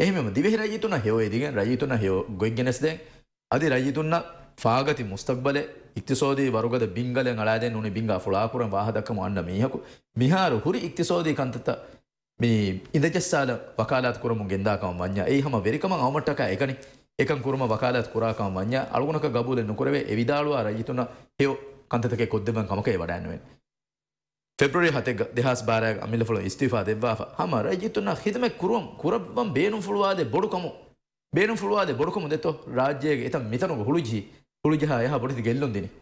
එහම දිවෙහි රජතුන හෙෝයේදිගෙන් රජතුන හෝ ගොයිගෙනෙස්දේ අධි රජතුන්න ාගති මුස්තක්බල ඉක්තිසෝදී වරුගද බිංගල ලාද නුන බිංග ලාපුර වාහදක්කම අන්න මියහකු මිහාරු හුරි ඉක්තිසෝදී කන්තත මේ ඉදජස්සාල වකාලත් කරම ගෙන්දාකම වඥ ඒහම වෙරිකම අවමට්ටක එකනි එකන් කරම වකාලත් කරාකම වඥ අලුණක ගබූල නොකරවේ එවිදාලවා රජතුන හෙෝ කන්තක කොද්දම කමකේ වඩන්නුවෙන් ಫೆಬ್ರವರಿ ಹತೆಗ ದೇಹಾಸ್ ಬಾರಾಗ ಅಮಿಲ ಫುಳು ಇಸ್ತೀಫಾ ದೆವ್ವಾಫ ಹಮ ರಜಿತುನ ಹಿದಮೆ ಕುರುವಂ ಕುರವಂ ಬೇನು ಫುಳುವಾದೆ ಬೊಡುಕಮು ಬೇನು ಫುಳುವಾದೆ ಬೊಡುಕಮು ದೆತ್ತೋ ರಾಜ್ಯಗೆ ಇತ ಮಿತನು ಹುಳುಜಿ ಹುಳುಜಹ ಯಹ ಬೊಡಿದು ಗೆಲ್ಲೊಂದಿನಿ